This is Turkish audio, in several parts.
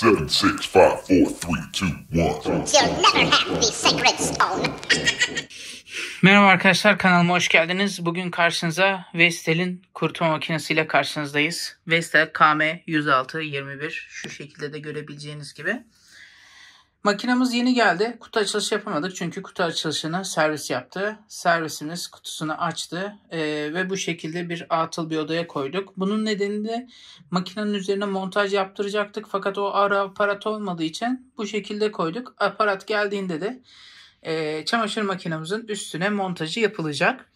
Seven, six, five, four, three, two, one. You'll never have the sacred stone. Merhaba arkadaşlar kanalıma hoş geldiniz. Bugün karşınıza Vestel'in kurutma makinesiyle karşınızdayız. Vestel KM106-21 şu şekilde de görebileceğiniz gibi. Makinamız yeni geldi. Kutu açılışı yapamadık çünkü kutu açılışını servis yaptı. Servisimiz kutusunu açtı e, ve bu şekilde bir atıl bir odaya koyduk. Bunun nedeni de makinenin üzerine montaj yaptıracaktık fakat o ara aparat olmadığı için bu şekilde koyduk. Aparat geldiğinde de e, çamaşır makinamızın üstüne montajı yapılacak.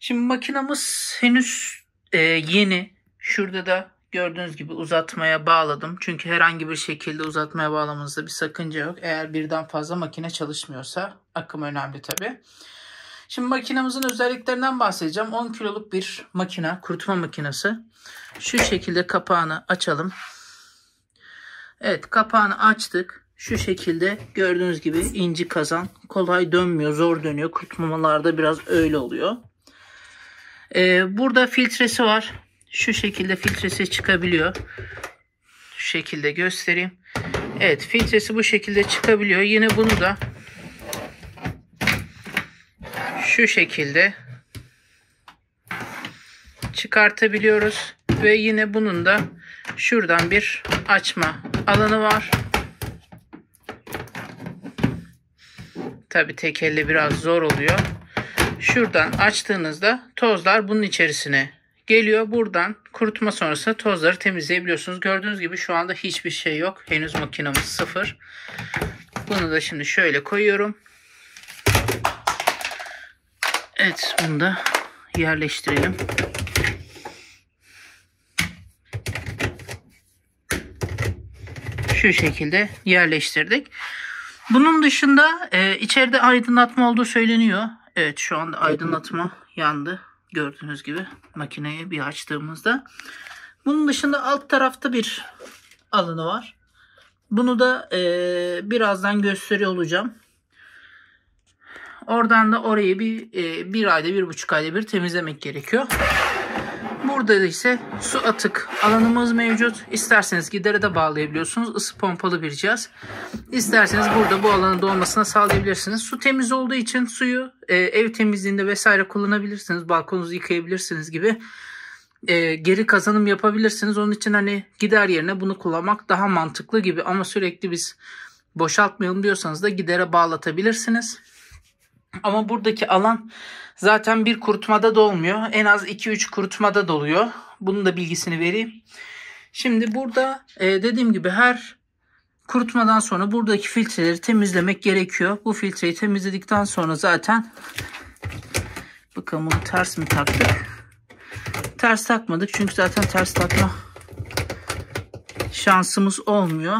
Şimdi makinamız henüz e, yeni. Şurada da Gördüğünüz gibi uzatmaya bağladım. Çünkü herhangi bir şekilde uzatmaya bağlamanızda bir sakınca yok. Eğer birden fazla makine çalışmıyorsa akım önemli tabi. Şimdi makinamızın özelliklerinden bahsedeceğim. 10 kiloluk bir makine kurutma makinesi. Şu şekilde kapağını açalım. Evet kapağını açtık. Şu şekilde gördüğünüz gibi inci kazan. Kolay dönmüyor, zor dönüyor. Kurutmamalarda biraz öyle oluyor. Ee, burada filtresi var. Şu şekilde filtresi çıkabiliyor. Şu şekilde göstereyim. Evet filtresi bu şekilde çıkabiliyor. Yine bunu da şu şekilde çıkartabiliyoruz. Ve yine bunun da şuradan bir açma alanı var. Tabii tek elle biraz zor oluyor. Şuradan açtığınızda tozlar bunun içerisine Geliyor buradan kurutma sonrası tozları temizleyebiliyorsunuz. Gördüğünüz gibi şu anda hiçbir şey yok. Henüz makinamız sıfır. Bunu da şimdi şöyle koyuyorum. Evet bunu da yerleştirelim. Şu şekilde yerleştirdik. Bunun dışında e, içeride aydınlatma olduğu söyleniyor. Evet şu anda aydınlatma yandı. Gördüğünüz gibi makineyi bir açtığımızda. Bunun dışında alt tarafta bir alanı var. Bunu da e, birazdan gösteriyor olacağım. Oradan da orayı bir e, bir ayda bir buçuk ayda bir temizlemek gerekiyor. Burada ise su atık alanımız mevcut. İsterseniz gidere de bağlayabiliyorsunuz. Isı pompalı bir cihaz. İsterseniz burada bu alanın dolmasına sağlayabilirsiniz. Su temiz olduğu için suyu e, ev temizliğinde vesaire kullanabilirsiniz. Balkonunuzu yıkayabilirsiniz gibi e, geri kazanım yapabilirsiniz. Onun için hani gider yerine bunu kullanmak daha mantıklı gibi ama sürekli biz boşaltmayalım diyorsanız da gidere bağlatabilirsiniz. Ama buradaki alan zaten bir kurutmada dolmuyor. En az 2-3 kurutmada doluyor. Bunun da bilgisini vereyim. Şimdi burada e, dediğim gibi her kurutmadan sonra buradaki filtreleri temizlemek gerekiyor. Bu filtreyi temizledikten sonra zaten bakalım ters mi taktık? Ters takmadık çünkü zaten ters takma şansımız olmuyor.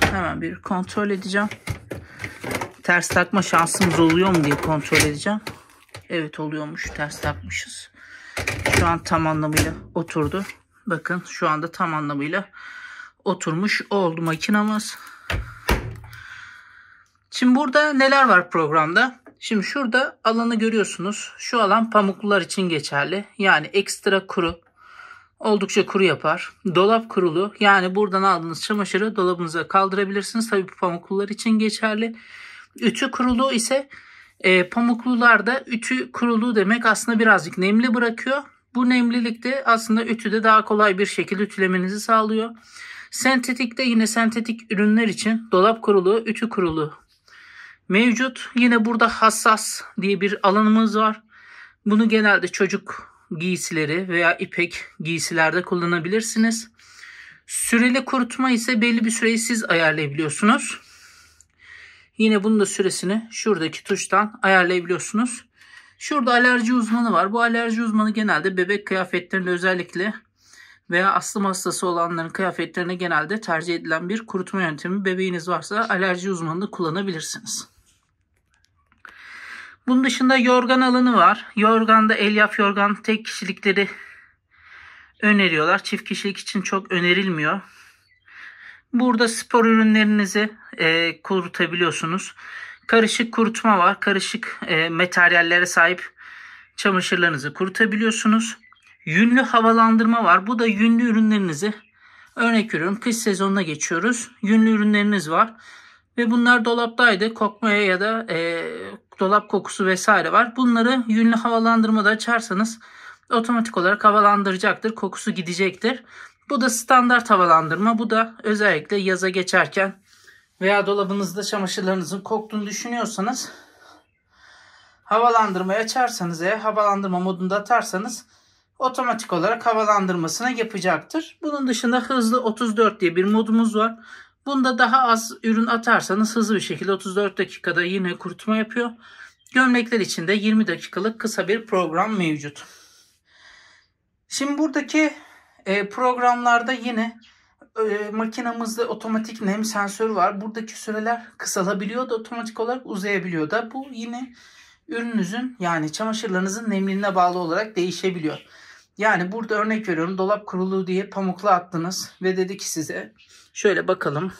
Hemen bir kontrol edeceğim ters takma şansımız oluyor mu diye kontrol edeceğim. Evet oluyormuş ters takmışız. Şu an tam anlamıyla oturdu. Bakın şu anda tam anlamıyla oturmuş oldu makinamız. Şimdi burada neler var programda? Şimdi şurada alanı görüyorsunuz. Şu alan pamuklular için geçerli. Yani ekstra kuru. Oldukça kuru yapar. Dolap kurulu. Yani buradan aldığınız çamaşırı dolabınıza kaldırabilirsiniz. Tabii pamuklular için geçerli. Ütü kurulu ise e, pamuklularda ütü kurulu demek aslında birazcık nemli bırakıyor. Bu nemlilik de aslında ütüde daha kolay bir şekilde ütülemenizi sağlıyor. Sentetikte yine sentetik ürünler için dolap kurulu ütü kurulu mevcut. Yine burada hassas diye bir alanımız var. Bunu genelde çocuk giysileri veya ipek giysilerde kullanabilirsiniz. Süreli kurutma ise belli bir süreyi siz ayarlayabiliyorsunuz. Yine bunun da süresini şuradaki tuştan ayarlayabiliyorsunuz. Şurada alerji uzmanı var. Bu alerji uzmanı genelde bebek kıyafetlerinde özellikle veya astım hastası olanların kıyafetlerine genelde tercih edilen bir kurutma yöntemi. Bebeğiniz varsa alerji uzmanını kullanabilirsiniz. Bunun dışında yorgan alanı var. Yorganda elyaf yorgan tek kişilikleri öneriyorlar. Çift kişilik için çok önerilmiyor. Burada spor ürünlerinizi e, kurutabiliyorsunuz. Karışık kurutma var. Karışık e, materyallere sahip çamaşırlarınızı kurutabiliyorsunuz. Yünlü havalandırma var. Bu da yünlü ürünlerinizi örnek veriyorum kış sezonuna geçiyoruz. Yünlü ürünleriniz var. Ve bunlar dolaptaydı. Kokmaya ya da e, dolap kokusu vesaire var. Bunları yünlü havalandırmada açarsanız otomatik olarak havalandıracaktır. Kokusu gidecektir. Bu da standart havalandırma. Bu da özellikle yaza geçerken veya dolabınızda çamaşırlarınızın koktuğunu düşünüyorsanız havalandırmayı açarsanız eğer havalandırma modunda atarsanız otomatik olarak havalandırmasını yapacaktır. Bunun dışında hızlı 34 diye bir modumuz var. Bunda daha az ürün atarsanız hızlı bir şekilde 34 dakikada yine kurutma yapıyor. Gömlekler için de 20 dakikalık kısa bir program mevcut. Şimdi buradaki e, programlarda yine e, makinamızda otomatik nem sensörü var. Buradaki süreler kısalabiliyor da otomatik olarak uzayabiliyor da. Bu yine ürününüzün yani çamaşırlarınızın nemliliğine bağlı olarak değişebiliyor. Yani burada örnek veriyorum dolap kurulu diye pamukla attınız ve dedi ki size şöyle bakalım.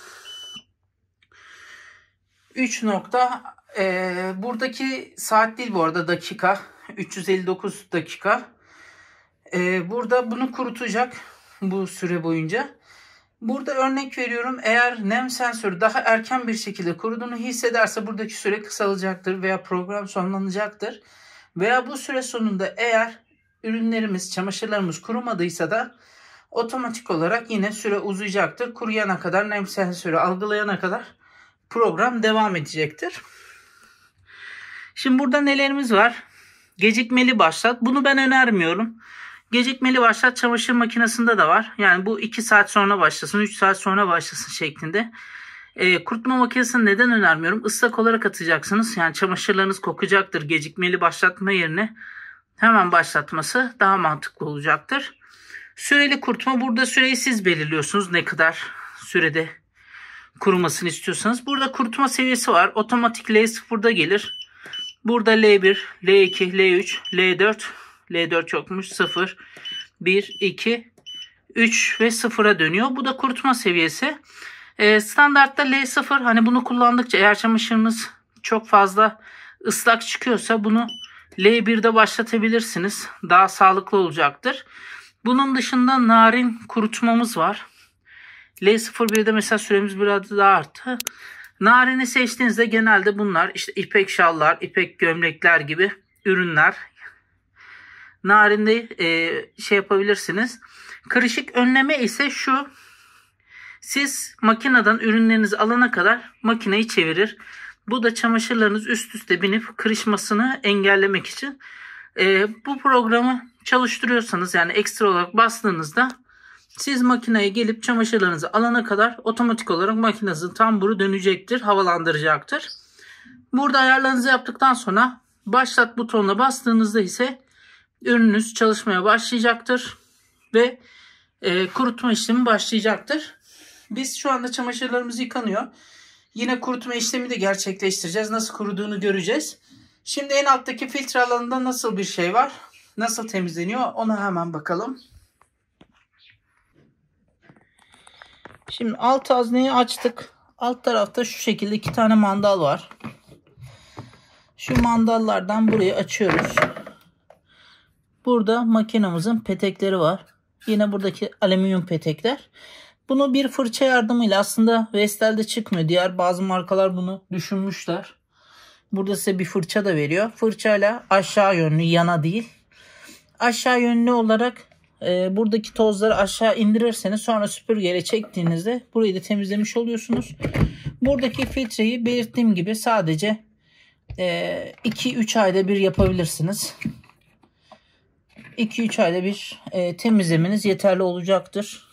3 nokta e, buradaki saat değil bu arada dakika 359 dakika ee, burada bunu kurutacak bu süre boyunca. Burada örnek veriyorum eğer nem sensörü daha erken bir şekilde kuruduğunu hissederse buradaki süre kısalacaktır veya program sonlanacaktır. Veya bu süre sonunda eğer ürünlerimiz, çamaşırlarımız kurumadıysa da otomatik olarak yine süre uzayacaktır. Kuruyana kadar nem sensörü algılayana kadar program devam edecektir. Şimdi burada nelerimiz var? Gecikmeli başlat. Bunu ben önermiyorum. Gecikmeli başlat çamaşır makinesinde de var. Yani bu 2 saat sonra başlasın, 3 saat sonra başlasın şeklinde. E, kurutma makinesini neden önermiyorum? Islak olarak atacaksınız. Yani çamaşırlarınız kokacaktır. Gecikmeli başlatma yerine hemen başlatması daha mantıklı olacaktır. Süreli kurutma burada süreyi siz belirliyorsunuz. Ne kadar sürede kurumasını istiyorsanız. Burada kurutma seviyesi var. Otomatik L0'da gelir. Burada L1, L2, L3, L4 L4 yokmuş 0, 1, 2, 3 ve 0'a dönüyor. Bu da kurutma seviyesi. E, standartta L0 hani bunu kullandıkça eğer çamaşırınız çok fazla ıslak çıkıyorsa bunu L1'de başlatabilirsiniz. Daha sağlıklı olacaktır. Bunun dışında narin kurutmamız var. L01'de mesela süremiz biraz daha arttı. Narini seçtiğinizde genelde bunlar işte ipek şallar, ipek gömlekler gibi ürünler narinde e, şey yapabilirsiniz. Kırışık önleme ise şu. Siz makineden ürünlerinizi alana kadar makineyi çevirir. Bu da çamaşırlarınız üst üste binip kırışmasını engellemek için. E, bu programı çalıştırıyorsanız yani ekstra olarak bastığınızda siz makineye gelip çamaşırlarınızı alana kadar otomatik olarak makinenizin tamburu dönecektir, havalandıracaktır. Burada ayarlarınızı yaptıktan sonra başlat butonuna bastığınızda ise ürününüz çalışmaya başlayacaktır ve e, kurutma işlemi başlayacaktır. Biz şu anda çamaşırlarımız yıkanıyor. Yine kurutma işlemi de gerçekleştireceğiz. Nasıl kuruduğunu göreceğiz. Şimdi en alttaki filtre alanında nasıl bir şey var? Nasıl temizleniyor? Ona hemen bakalım. Şimdi alt hazneyi açtık. Alt tarafta şu şekilde iki tane mandal var. Şu mandallardan burayı açıyoruz. Burada makinamızın petekleri var. Yine buradaki alüminyum petekler. Bunu bir fırça yardımıyla aslında Vestel'de çıkmıyor. Diğer bazı markalar bunu düşünmüşler. Burada size bir fırça da veriyor. Fırçayla aşağı yönlü yana değil. Aşağı yönlü olarak e, buradaki tozları aşağı indirirseniz sonra süpürgeyle çektiğinizde burayı da temizlemiş oluyorsunuz. Buradaki filtreyi belirttiğim gibi sadece e, 2-3 ayda bir yapabilirsiniz. 2-3 ayda bir e, temizlemeniz yeterli olacaktır.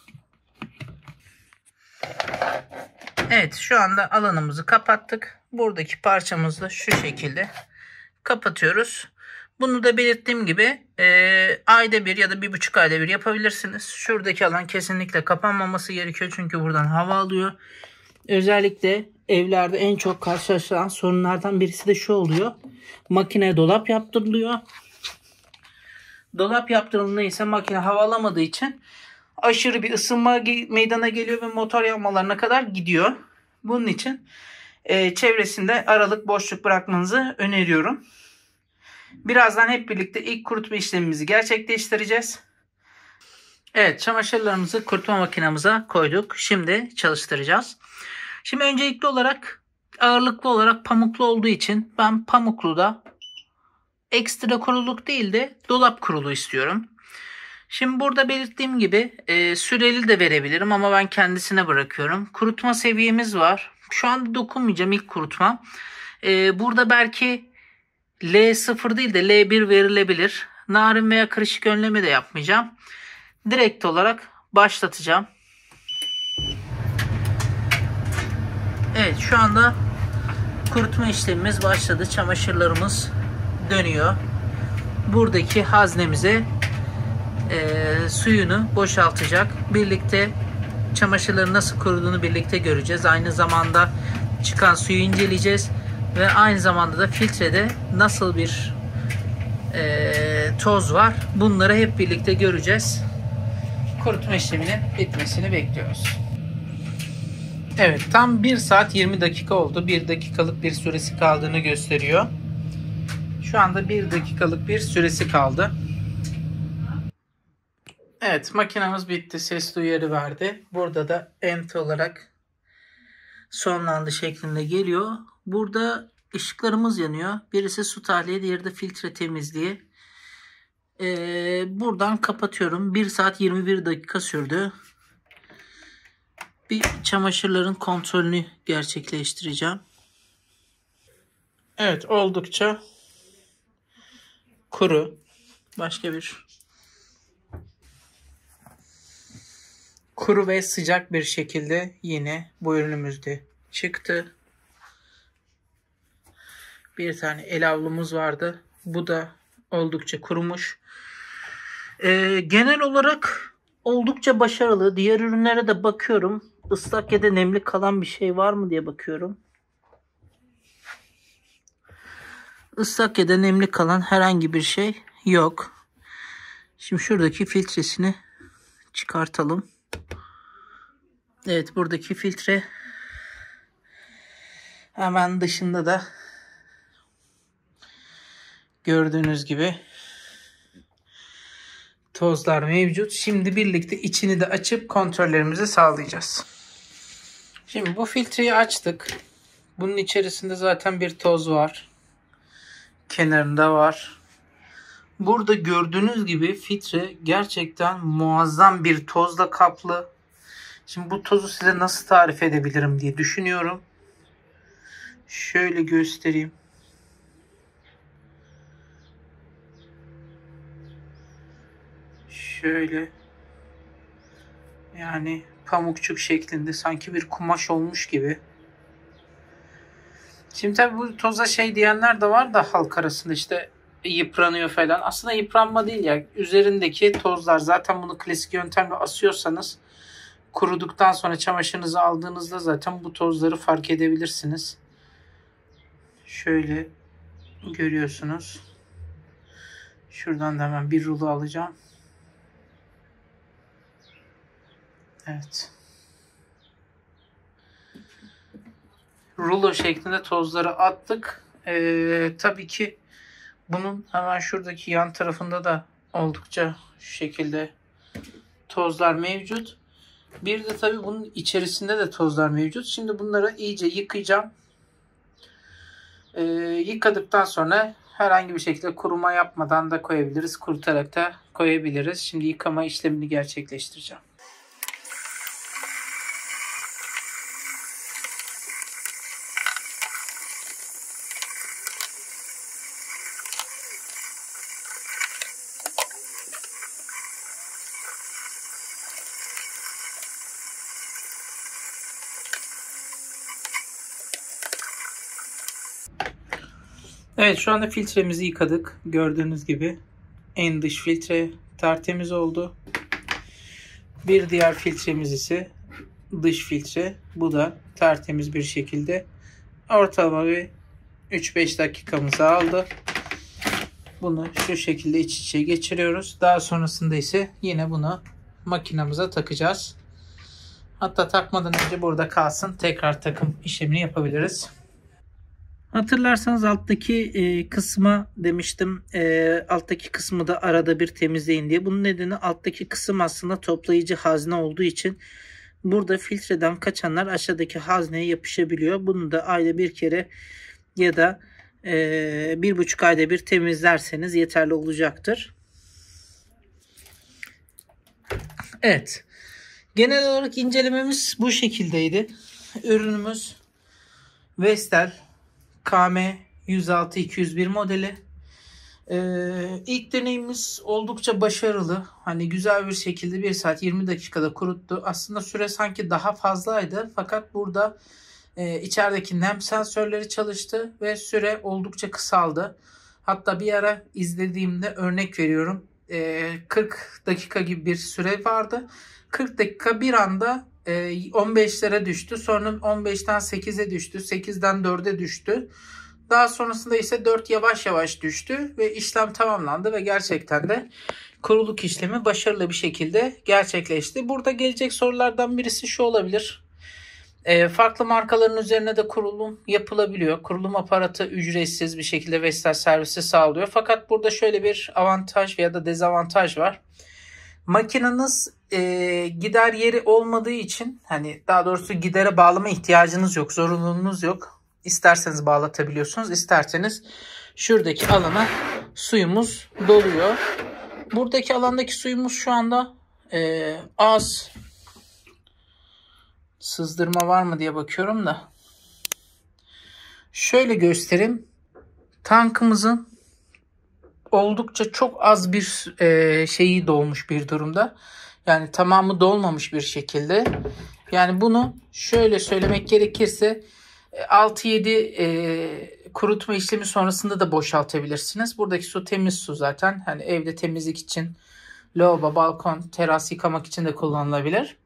Evet şu anda alanımızı kapattık. Buradaki parçamızı da şu şekilde kapatıyoruz. Bunu da belirttiğim gibi e, ayda bir ya da bir buçuk ayda bir yapabilirsiniz. Şuradaki alan kesinlikle kapanmaması gerekiyor. Çünkü buradan hava alıyor. Özellikle evlerde en çok karşılaşılan sorunlardan birisi de şu oluyor. Makine dolap yaptırılıyor. Dolap yaptığımızda ise makine havalamadığı için aşırı bir ısınma meydana geliyor ve motor yanmalarına kadar gidiyor. Bunun için e, çevresinde aralık boşluk bırakmanızı öneriyorum. Birazdan hep birlikte ilk kurutma işlemimizi gerçekleştireceğiz. Evet çamaşırlarımızı kurutma makinamıza koyduk. Şimdi çalıştıracağız. Şimdi öncelikli olarak ağırlıklı olarak pamuklu olduğu için ben pamuklu da ekstra kuruluk değil de dolap kurulu istiyorum. Şimdi burada belirttiğim gibi e, süreli de verebilirim ama ben kendisine bırakıyorum. Kurutma seviyemiz var. Şu anda dokunmayacağım ilk kurutma. E, burada belki L0 değil de L1 verilebilir. Narin veya karışık önlemi de yapmayacağım. Direkt olarak başlatacağım. Evet şu anda kurutma işlemimiz başladı. Çamaşırlarımız dönüyor. Buradaki haznemize e, suyunu boşaltacak. Birlikte çamaşırların nasıl kuruduğunu birlikte göreceğiz. Aynı zamanda çıkan suyu inceleyeceğiz ve aynı zamanda da filtrede nasıl bir e, toz var. Bunları hep birlikte göreceğiz. Kurutma işleminin bitmesini bekliyoruz. Evet tam 1 saat 20 dakika oldu. 1 dakikalık bir süresi kaldığını gösteriyor. Şu anda 1 dakikalık bir süresi kaldı. Evet makinamız bitti. Ses duyarı verdi. Burada da ent olarak sonlandı şeklinde geliyor. Burada ışıklarımız yanıyor. Birisi su tahliye, diğeri de filtre temizliği. Ee, buradan kapatıyorum. 1 saat 21 dakika sürdü. Bir çamaşırların kontrolünü gerçekleştireceğim. Evet oldukça kuru başka bir kuru ve sıcak bir şekilde yine bu ürünümüzde çıktı. Bir tane el avlumuz vardı. Bu da oldukça kurumuş. Ee, genel olarak oldukça başarılı. Diğer ürünlere de bakıyorum. Islak ya da nemli kalan bir şey var mı diye bakıyorum. Islak ya da nemli kalan herhangi bir şey yok. Şimdi şuradaki filtresini çıkartalım. Evet buradaki filtre hemen dışında da gördüğünüz gibi tozlar mevcut. Şimdi birlikte içini de açıp kontrollerimizi sağlayacağız. Şimdi bu filtreyi açtık. Bunun içerisinde zaten bir toz var kenarında var. Burada gördüğünüz gibi filtre gerçekten muazzam bir tozla kaplı. Şimdi bu tozu size nasıl tarif edebilirim diye düşünüyorum. Şöyle göstereyim. Şöyle. Yani pamukçuk şeklinde sanki bir kumaş olmuş gibi. Şimdi tabii bu toza şey diyenler de var da halk arasında işte yıpranıyor falan. Aslında yıpranma değil ya. Üzerindeki tozlar zaten bunu klasik yöntemle asıyorsanız kuruduktan sonra çamaşırınızı aldığınızda zaten bu tozları fark edebilirsiniz. Şöyle görüyorsunuz. Şuradan da hemen bir rulo alacağım. Evet. rulo şeklinde tozları attık. Ee, tabii ki bunun hemen şuradaki yan tarafında da oldukça şu şekilde tozlar mevcut. Bir de tabii bunun içerisinde de tozlar mevcut. Şimdi bunları iyice yıkayacağım. Ee, yıkadıktan sonra herhangi bir şekilde kuruma yapmadan da koyabiliriz. Kurutarak da koyabiliriz. Şimdi yıkama işlemini gerçekleştireceğim. Evet şu anda filtremizi yıkadık. Gördüğünüz gibi en dış filtre tertemiz oldu. Bir diğer filtremiz ise dış filtre. Bu da tertemiz bir şekilde ortalama bir 3-5 dakikamızı aldı. Bunu şu şekilde iç içe geçiriyoruz. Daha sonrasında ise yine bunu makinamıza takacağız. Hatta takmadan önce burada kalsın. Tekrar takım işlemini yapabiliriz. Hatırlarsanız alttaki e, kısma demiştim. E, alttaki kısmı da arada bir temizleyin diye. Bunun nedeni alttaki kısım aslında toplayıcı hazne olduğu için burada filtreden kaçanlar aşağıdaki hazneye yapışabiliyor. Bunu da ayda bir kere ya da e, bir buçuk ayda bir temizlerseniz yeterli olacaktır. Evet. Genel olarak incelememiz bu şekildeydi. Ürünümüz Vestel KM 106-201 modeli. Ee, ilk deneyimiz oldukça başarılı. Hani güzel bir şekilde 1 saat 20 dakikada kuruttu. Aslında süre sanki daha fazlaydı. Fakat burada e, içerideki nem sensörleri çalıştı ve süre oldukça kısaldı. Hatta bir ara izlediğimde örnek veriyorum. E, ee, 40 dakika gibi bir süre vardı. 40 dakika bir anda 15'lere ee, düştü. Sonra 15'ten 8'e düştü. 8'den 4'e düştü. Daha sonrasında ise 4 yavaş yavaş düştü ve işlem tamamlandı ve gerçekten de kuruluk işlemi başarılı bir şekilde gerçekleşti. Burada gelecek sorulardan birisi şu olabilir. E, farklı markaların üzerine de kurulum yapılabiliyor. Kurulum aparatı ücretsiz bir şekilde Vestel servisi sağlıyor. Fakat burada şöyle bir avantaj veya da dezavantaj var. Makinanız e, gider yeri olmadığı için hani daha doğrusu gidere bağlama ihtiyacınız yok, zorunluluğunuz yok. İsterseniz bağlatabiliyorsunuz, isterseniz şuradaki alana suyumuz doluyor. Buradaki alandaki suyumuz şu anda e, az. Sızdırma var mı diye bakıyorum da. Şöyle göstereyim. Tankımızın oldukça çok az bir e, şeyi dolmuş bir durumda. Yani tamamı dolmamış bir şekilde. Yani bunu şöyle söylemek gerekirse 6-7 e, e, kurutma işlemi sonrasında da boşaltabilirsiniz. Buradaki su temiz su zaten. Hani evde temizlik için lavabo, balkon, teras yıkamak için de kullanılabilir.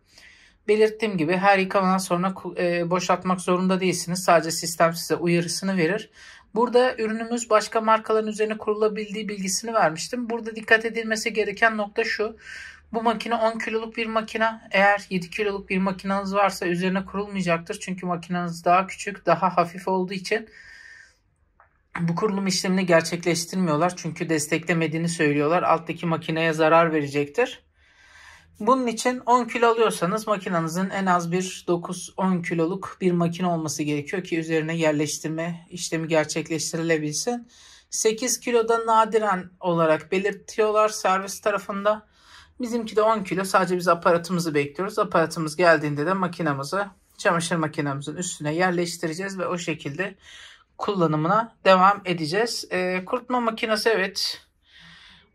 Belirttiğim gibi her yıkamadan sonra e, boşaltmak zorunda değilsiniz. Sadece sistem size uyarısını verir. Burada ürünümüz başka markaların üzerine kurulabildiği bilgisini vermiştim. Burada dikkat edilmesi gereken nokta şu. Bu makine 10 kiloluk bir makine. Eğer 7 kiloluk bir makineniz varsa üzerine kurulmayacaktır. Çünkü makineniz daha küçük, daha hafif olduğu için bu kurulum işlemini gerçekleştirmiyorlar. Çünkü desteklemediğini söylüyorlar. Alttaki makineye zarar verecektir. Bunun için 10 kilo alıyorsanız makinenizin en az bir 9-10 kiloluk bir makine olması gerekiyor ki üzerine yerleştirme işlemi gerçekleştirilebilsin. 8 kiloda nadiren olarak belirtiyorlar servis tarafında. Bizimki de 10 kilo sadece biz aparatımızı bekliyoruz. Aparatımız geldiğinde de makinamızı çamaşır makinemizin üstüne yerleştireceğiz ve o şekilde kullanımına devam edeceğiz. E, kurutma makinesi evet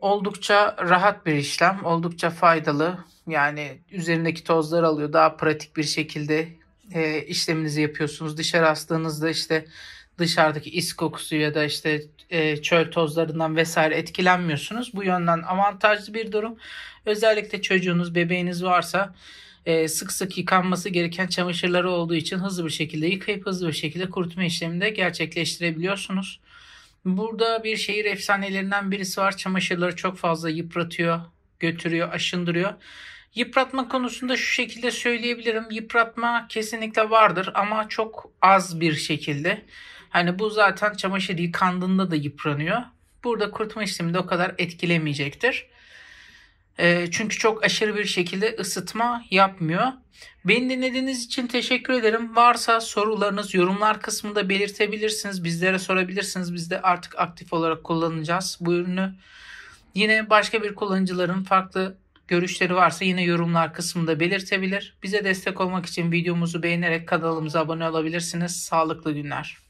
oldukça rahat bir işlem, oldukça faydalı, yani üzerindeki tozları alıyor. Daha pratik bir şekilde e, işleminizi yapıyorsunuz. Dışarı astığınızda işte dışarıdaki is kokusu ya da işte e, çöl tozlarından vesaire etkilenmiyorsunuz. Bu yönden avantajlı bir durum. Özellikle çocuğunuz, bebeğiniz varsa e, sık sık yıkanması gereken çamaşırları olduğu için hızlı bir şekilde yıkayıp hızlı bir şekilde kurutma işlemini de gerçekleştirebiliyorsunuz. Burada bir şehir efsanelerinden birisi var. Çamaşırları çok fazla yıpratıyor götürüyor, aşındırıyor. Yıpratma konusunda şu şekilde söyleyebilirim. Yıpratma kesinlikle vardır ama çok az bir şekilde. Hani bu zaten çamaşır yıkandığında da yıpranıyor. Burada kurutma işleminde o kadar etkilemeyecektir. E, çünkü çok aşırı bir şekilde ısıtma yapmıyor. Beni dinlediğiniz için teşekkür ederim. Varsa sorularınız yorumlar kısmında belirtebilirsiniz. Bizlere sorabilirsiniz. Biz de artık aktif olarak kullanacağız bu ürünü. Yine başka bir kullanıcıların farklı görüşleri varsa yine yorumlar kısmında belirtebilir. Bize destek olmak için videomuzu beğenerek kanalımıza abone olabilirsiniz. Sağlıklı günler.